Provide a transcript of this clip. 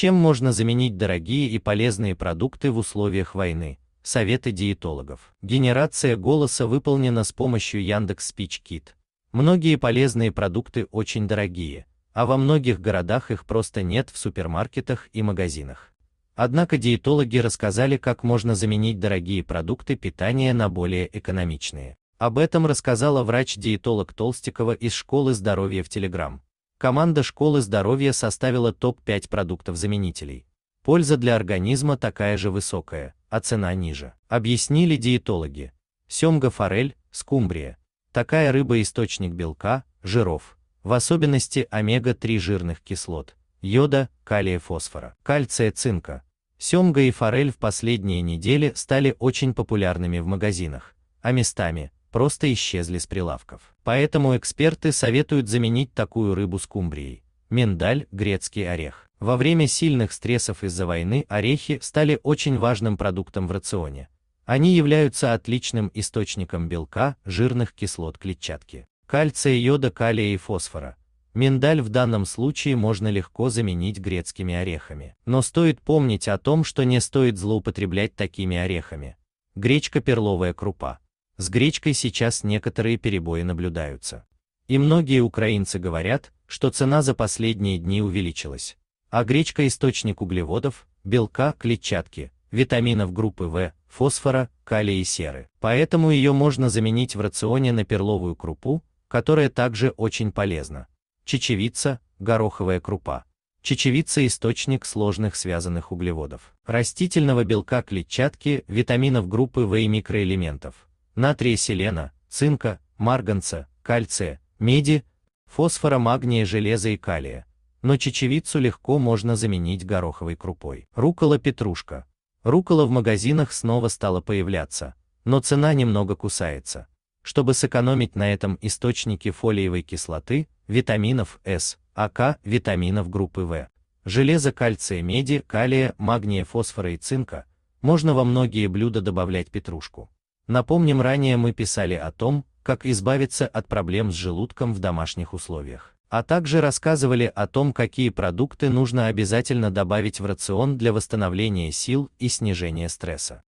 Чем можно заменить дорогие и полезные продукты в условиях войны? Советы диетологов. Генерация голоса выполнена с помощью Яндекс Кит. Многие полезные продукты очень дорогие, а во многих городах их просто нет в супермаркетах и магазинах. Однако диетологи рассказали, как можно заменить дорогие продукты питания на более экономичные. Об этом рассказала врач-диетолог Толстикова из школы здоровья в Телеграм команда школы здоровья составила топ-5 продуктов-заменителей. Польза для организма такая же высокая, а цена ниже. Объяснили диетологи. Семга-форель, скумбрия. Такая рыба источник белка, жиров, в особенности омега-3 жирных кислот, йода, калия фосфора, кальция цинка. Семга и форель в последние недели стали очень популярными в магазинах, а местами просто исчезли с прилавков. Поэтому эксперты советуют заменить такую рыбу скумбрией, миндаль, грецкий орех. Во время сильных стрессов из-за войны орехи стали очень важным продуктом в рационе. Они являются отличным источником белка, жирных кислот клетчатки, кальция, йода, калия и фосфора. Миндаль в данном случае можно легко заменить грецкими орехами. Но стоит помнить о том, что не стоит злоупотреблять такими орехами. Гречка перловая крупа. С гречкой сейчас некоторые перебои наблюдаются. И многие украинцы говорят, что цена за последние дни увеличилась. А гречка источник углеводов, белка, клетчатки, витаминов группы В, фосфора, калия и серы. Поэтому ее можно заменить в рационе на перловую крупу, которая также очень полезна. Чечевица, гороховая крупа. Чечевица – источник сложных связанных углеводов, растительного белка клетчатки, витаминов группы В и микроэлементов натрия селена, цинка, марганца, кальция, меди, фосфора, магния, железа и калия. Но чечевицу легко можно заменить гороховой крупой. Рукола петрушка. Рукола в магазинах снова стала появляться, но цена немного кусается. Чтобы сэкономить на этом источники фолиевой кислоты, витаминов С, АК, витаминов группы В, железа, кальция, меди, калия, магния, фосфора и цинка, можно во многие блюда добавлять петрушку. Напомним, ранее мы писали о том, как избавиться от проблем с желудком в домашних условиях, а также рассказывали о том, какие продукты нужно обязательно добавить в рацион для восстановления сил и снижения стресса.